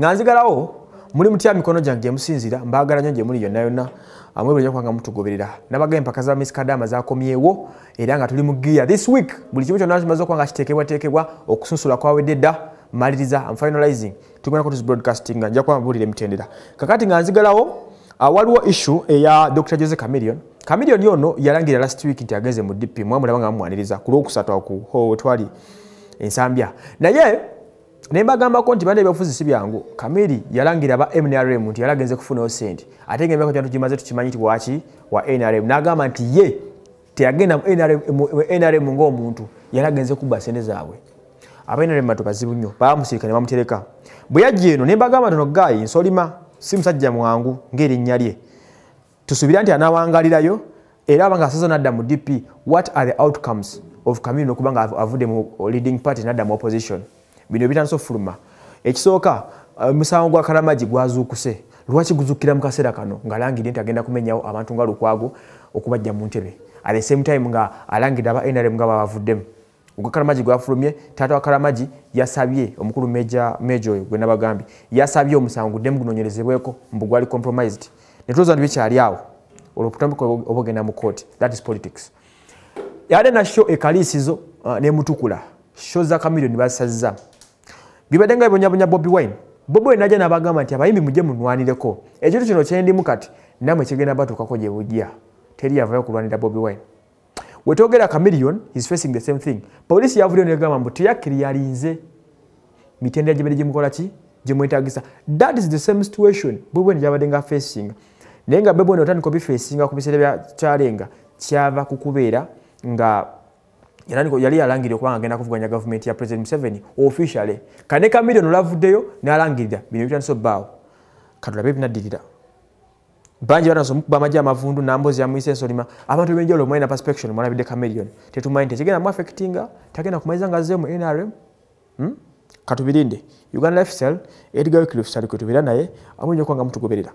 nganzigalawo muli mutya mikono gyange emusinzira mbagala nyo gyemuli yonna yonna amwe bulijjo kubanga mutugoberera nabaga empaka za miss kadama zakomyewo era nga tuli mu giya this week buli kimu kyonna kimaze okubanga kiteekebwateekebwa okusunsula kwawedde dda maliriza amfinalizing tugenda kutuzi broadcasting nga nja kubabuulira emitendera kakati nga nzigalawo uh, waliwo issue eya dr jose camilion camilion yono yalangira last week nti agenze mu dp mwamulaba nga mumwaniriza ku lwokusatu akutwali ensambya naye nebagambako nti bana ebyobufuzi si byangu kamiri yalangira aba nrm nti yali agenze kufunayo sente ate nga emyaka tugimaze tukimanyi nti waki wa nrm nagamba nti ye teyagenda mu nrm ngaomuntu yali agenze kuba sente zaabwe aba nrm bantu bazibu nnyo babamusirika ne bamutereka bwe yajja eno nebagamba ntono gayi nsolima si musajja mwangu ngeri nnya lye tusuubira nti anawangalirayo era abanga asaza nadda mu dp what are the outcomes of kamiri nokuba nga avudde mu leading party nadda mu opposition bino ebitandisa okufuluma ekisooka omusango eh, gwa kalamagi gwazuukuse lwaki guzukira mukaseera kano nga alangidde nti agenda kumenyawo abantu nga lukwago okubajja mu ntebe at the same time nga alangidde aba nrm nga babavuddemu ogwa kalamagi gwafulumye taata wa kalamagi yasabye omukulu meja oyo gwe nabagambye yasabye omusango guddemu gunonyerezebweko mbu gwali compromised netuloza nti bikyali awo olwokutambuka oba ogenda mu kooti thatis politics ate nasho ekaliisizo ah, nemutukula sho za kamiliyoni basazizamu bibadenga bibonyabonya Bobby wine bobi wine ajja n'abagamba nti abayimbi mujje munwanireko ekintu kino kyendimu kati nammwe kigenda batuukako gye bujja teri yavayo kulwanira Bobby wine wetogera chameleon is facing the same thing polisi yavuliyo negamba mbu teyakiri yalinze mitendera gyebadde gimukola ki gyemwetagisa that is the same situation bwebweni gyabadde nga facing naye nga bebweni otandika obifesinga facing biseera bya kyalenga kyava ku kubeera nga era yali yalangirira okubanga agenda kuvuganya gavumenti ya president museveni officially kane kamilion olavuddeyo nalangirira bino ebitandiso bbaawo katulabe ebinaddirira bangi banasomukuba amajja amavundu namboozi yamuyisa ensolima abantu benjawulo mwalina perspection mwalabidde kamilion tetumanyi nti ekigenda muaffectinga tagenda kumaliza nga zeemu nrm hmm? katubirinde uganda lifestyle edgar wikilfsalikutubira naye amuyinja okubanga mutugoberera